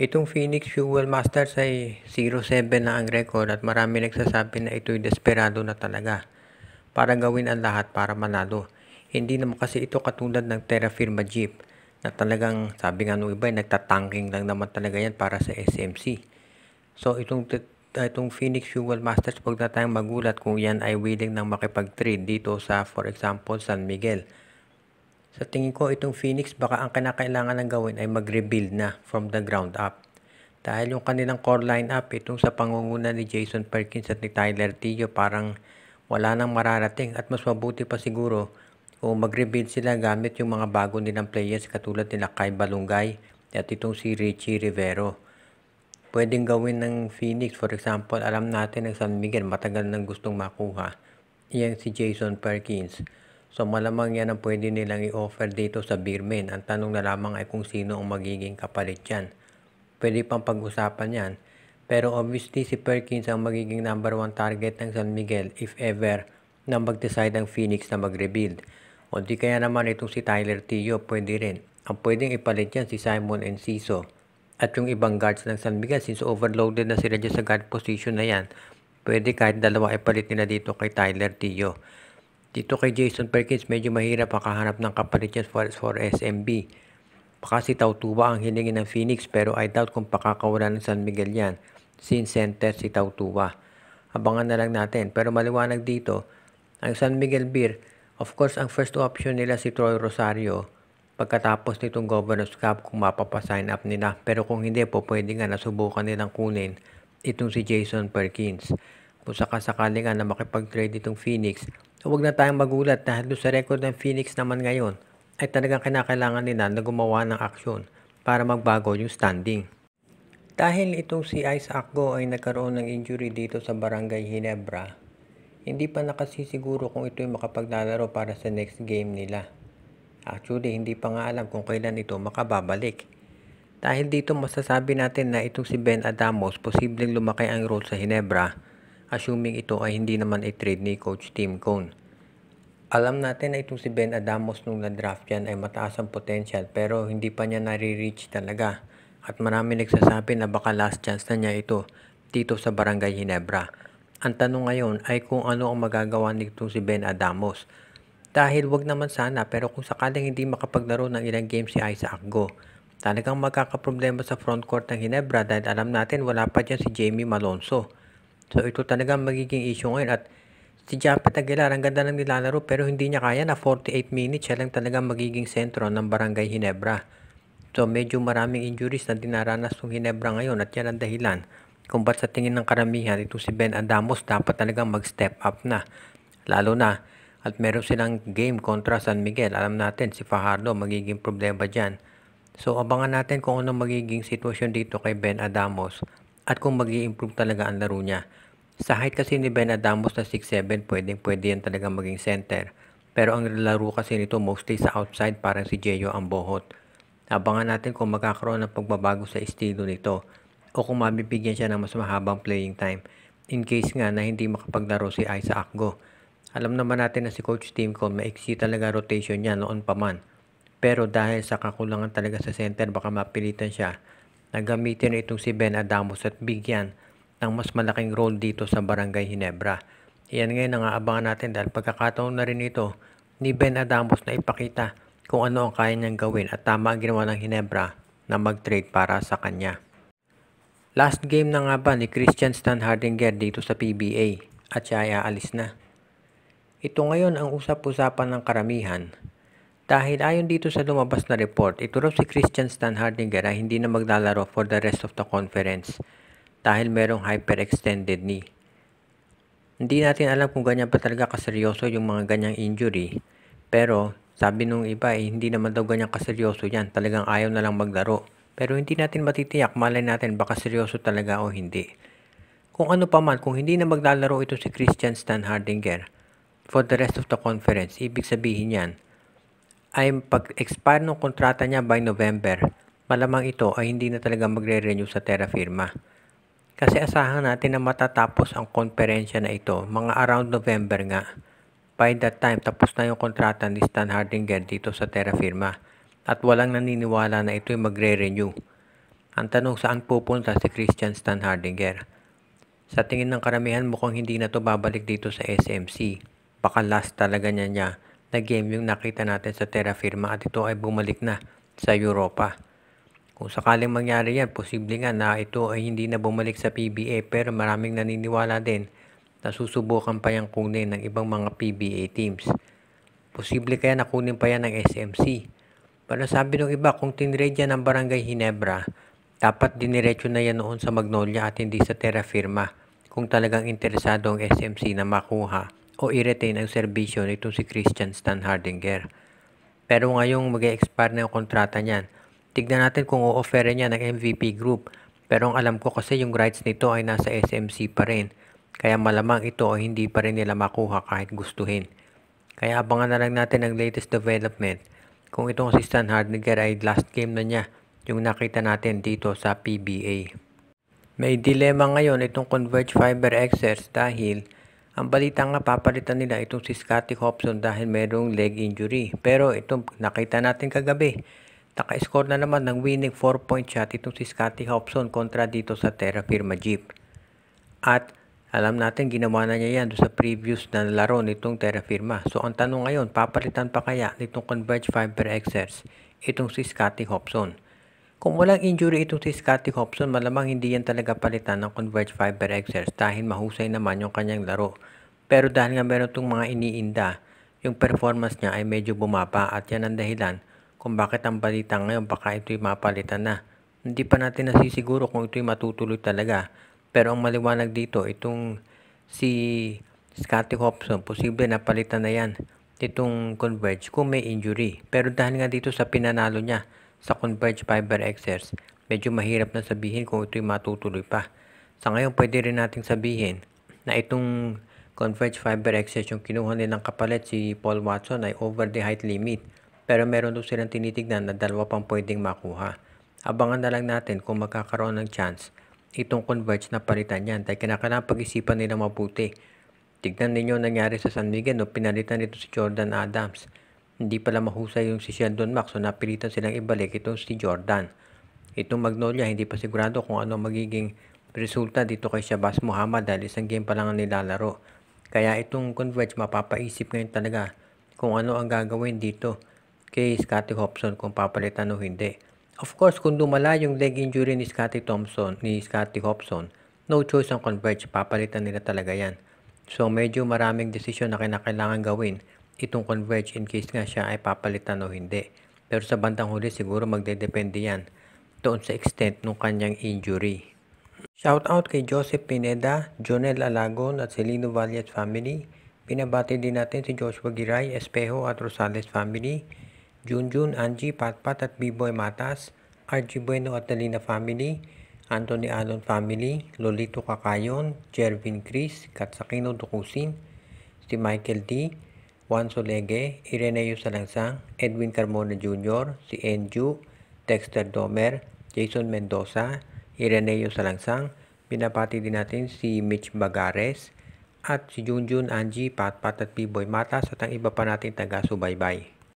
Itong Phoenix Fuel Masters ay 07 na ang record at marami nagsasabi na ito'y desperado na talaga para gawin ang lahat para manalo. Hindi naman kasi ito katulad ng Terra Firma Jeep na talagang sabi nga nung iba nagtatanking lang naman talaga yan para sa SMC. So itong ah, itong Phoenix Fuel Masters, huwag na tayong magulat kung yan ay willing nang makipag-trade dito sa, for example, San Miguel. Sa tingin ko itong Phoenix baka ang kinakailangan ng gawin ay mag-rebuild na from the ground up. Dahil yung kanilang core lineup, itong sa pangunguna ni Jason Perkins at ni Tyler Tio parang wala nang mararating at mas mabuti pa siguro kung mag-rebuild sila gamit yung mga bago nilang players katulad nila Kai Balungay at itong si Richie Rivero. Pwedeng gawin ng Phoenix, for example, alam natin ng San Miguel matagal nang gustong makuha. Iyan si Jason Perkins. So malamang yan ang pwede nilang i-offer dito sa beermen. Ang tanong na lamang ay kung sino ang magiging kapalit yan. Pwede pang pag-usapan yan. Pero obviously si Perkins ang magiging number one target ng San Miguel if ever na mag-decide ang Phoenix na mag-rebuild. O di kaya naman itong si Tyler Tio pwede rin. Ang pwedeng ipalit yan si Simon and Ciso. At yung ibang guards ng San Miguel since overloaded na sila dyan sa guard position na yan, pwede kahit dalawa ipalit nila dito kay Tyler Tio. Dito kay Jason Perkins, medyo mahirap makahanap ng kapalit niya for, for SMB. Baka si Tautuba ang hilingin ng Phoenix pero I doubt kung pakakawala ng San Miguel yan since center si Tautuba. Abangan na lang natin. Pero maliwanag dito, ang San Miguel Beer, of course ang first option nila si Troy Rosario pagkatapos nitong Governors Cup kung mapapasign up nila. Pero kung hindi po, pwede nga nasubukan nilang kunin itong si Jason Perkins. Kung sakasakali nga na makipag-trade itong Phoenix, Huwag na tayong magulat dahil doon sa record ng Phoenix naman ngayon ay talagang kinakailangan nila na gumawa ng aksyon para magbago yung standing. Dahil itong si Ice Akgo ay nagkaroon ng injury dito sa Barangay Hinebra, hindi pa nakasisiguro kung ito'y makapaglalaro para sa next game nila. Actually, hindi pa nga alam kung kailan ito makababalik. Dahil dito masasabi natin na itong si Ben Adamos posibleng lumaki ang role sa Hinebra assuming ito ay hindi naman i trade ni Coach Tim Cone. Alam natin na itong si Ben Adamos nung na-draft yan ay mataas ang potential pero hindi pa niya nare-reach talaga. At marami nagsasabi na baka last chance na niya ito dito sa Barangay Ginebra. Ang tanong ngayon ay kung ano ang magagawa nito si Ben Adamos. Dahil wag naman sana pero kung sakaling hindi makapaglaro ng ilang games si Isaac Go, talagang magkakaproblema sa frontcourt ng Ginebra dahil alam natin wala pa dyan si Jamie Malonzo. So ito talaga magiging issue ngayon at si Japet Aguilar ang ganda ng nilalaro pero hindi niya kaya na 48 minutes siya lang talaga magiging sentro ng Barangay Hinebra. So medyo maraming injuries na dinaranas ng Hinebra ngayon at yan ang dahilan kung ba't sa tingin ng karamihan ito si Ben Adamos dapat talaga mag-step up na. Lalo na at meron silang game kontra San Miguel. Alam natin si Fajardo magiging problema dyan. So abangan natin kung ano magiging sitwasyon dito kay Ben Adamos at kung mag improve talaga ang laro niya. Sa height kasi ni Ben Adamos na 6'7", pwedeng pwede yan talaga maging center. Pero ang laro kasi nito mostly sa outside parang si Jeyo ang bohot. Abangan natin kung magkakaroon ng pagbabago sa estilo nito o kung mabibigyan siya ng mas mahabang playing time in case nga na hindi makapaglaro si Isa Akgo. Alam naman natin na si Coach Team Cole maiksi talaga rotation niya noon pa man. Pero dahil sa kakulangan talaga sa center baka mapilitan siya na gamitin itong si Ben Adamos at bigyan ng mas malaking role dito sa Barangay Hinebra. Yan ngayon ang aabangan natin dahil pagkakataon na rin ito ni Ben Adamos na ipakita kung ano ang kaya niyang gawin at tama ang ginawa ng Hinebra na mag-trade para sa kanya. Last game na nga ba ni Christian Stan Hardinger dito sa PBA at siya ay aalis na. Ito ngayon ang usap-usapan ng karamihan dahil ayon dito sa lumabas na report, ito raw si Christian Stan Hardinger ay hindi na maglalaro for the rest of the conference dahil merong hyperextended knee. Hindi natin alam kung ganyan pa talaga kaseryoso yung mga ganyang injury pero sabi nung iba eh, hindi naman daw ganyan kaseryoso yan, talagang ayaw na lang maglaro. Pero hindi natin matitiyak, malay natin baka seryoso talaga o hindi. Kung ano pa man, kung hindi na maglalaro ito si Christian Stan Hardinger for the rest of the conference, ibig sabihin yan, ay pag-expire ng kontrata niya by November, malamang ito ay hindi na talaga magre-renew sa Terra Firma. Kasi asahan natin na matatapos ang konferensya na ito mga around November nga. By that time, tapos na yung kontrata ni Stan Hardinger dito sa Terra Firma at walang naniniwala na ito'y magre-renew. Ang tanong saan pupunta si Christian Stan Hardinger? Sa tingin ng karamihan mukhang hindi na to babalik dito sa SMC. Baka last talaga niya niya na game yung nakita natin sa Terra Firma at ito ay bumalik na sa Europa. Kung sakaling mangyari yan, posible nga na ito ay hindi na bumalik sa PBA pero maraming naniniwala din na susubukan pa yung kunin ng ibang mga PBA teams. Posible kaya na kunin pa yan ng SMC. Pero sabi ng iba, kung tinrade yan ng Barangay Hinebra, dapat diniretso na yan noon sa Magnolia at hindi sa Terra Firma kung talagang interesado ang SMC na makuha o i-retain ang serbisyo nitong si Christian Stan Hardinger. Pero ngayong mag expire na yung kontrata niyan, tignan natin kung o-offerin niya ng MVP group. Pero ang alam ko kasi yung rights nito ay nasa SMC pa rin. Kaya malamang ito o hindi pa rin nila makuha kahit gustuhin. Kaya abangan na lang natin ang latest development. Kung itong si Stan Hardinger ay last game na niya, yung nakita natin dito sa PBA. May dilema ngayon itong Converge Fiber Xers dahil ang balita nga papalitan nila itong si Scottie Hobson dahil merong leg injury. Pero itong nakita natin kagabi, naka-score na naman ng winning 4 point shot itong si Scottie Hobson kontra dito sa Terra Firma Jeep. At alam natin ginawa na niya yan sa previous na laro nitong Terra Firma. So ang tanong ngayon, papalitan pa kaya nitong Converge Fiber Excess itong si Scottie Hobson? Kung walang injury itong si Scottie Hobson, malamang hindi yan talaga palitan ng Converge Fiber Exerts dahil mahusay naman yung kanyang laro. Pero dahil nga meron itong mga iniinda, yung performance niya ay medyo bumaba at yan ang dahilan kung bakit ang balita ngayon baka ito'y mapalitan na. Hindi pa natin nasisiguro kung ito'y matutuloy talaga. Pero ang maliwanag dito, itong si Scotty Hobson, posible na palitan na yan itong Converge kung may injury. Pero dahil nga dito sa pinanalo niya, sa Converge Fiber Excess. Medyo mahirap na sabihin kung ito'y matutuloy pa. Sa ngayon, pwede rin nating sabihin na itong Converge Fiber Excess yung kinuha nilang kapalit si Paul Watson ay over the height limit. Pero meron doon silang tinitignan na dalawa pang pwedeng makuha. Abangan na lang natin kung magkakaroon ng chance itong Converge na palitan yan dahil kinakailangan pag-isipan nila mabuti. Tignan ninyo nangyari sa San Miguel no, pinalitan nito si Jordan Adams. Hindi pala mahusay yung si Sheldon Max so napilitan silang ibalik itong si Jordan. Itong Magnolia hindi pa sigurado kung ano magiging resulta dito kay Shabazz Muhammad dahil isang game pa lang ang nilalaro. Kaya itong Converge mapapaisip ngayon talaga kung ano ang gagawin dito kay Scottie Hobson kung papalitan o hindi. Of course, kung dumala yung leg injury ni Scottie Thompson, ni Scottie Hobson, no choice ang Converge, papalitan nila talaga yan. So medyo maraming desisyon na kinakailangan gawin itong converge in case nga siya ay papalitan o hindi. Pero sa bandang huli siguro magdedepende yan doon sa extent ng kanyang injury. Shout out kay Joseph Pineda, Jonel Alagon at Celino Valles family. Pinabati din natin si Joshua Giray, Espejo at Rosales family. Junjun, Angie, Patpat at Biboy Matas. RG Bueno at Dalina family. Anthony Alon family. Lolito Kakayon, Jervin Chris, Katsakino Dukusin. Si Michael D. Juan Solege, Ireneo Salangsang, Edwin Carmona Jr., si Enju, Dexter Domer, Jason Mendoza, Ireneo Salangsang, pinapati din natin si Mitch Bagares, at si Junjun Angie, Patpat at b Mata at ang iba pa natin taga-subaybay.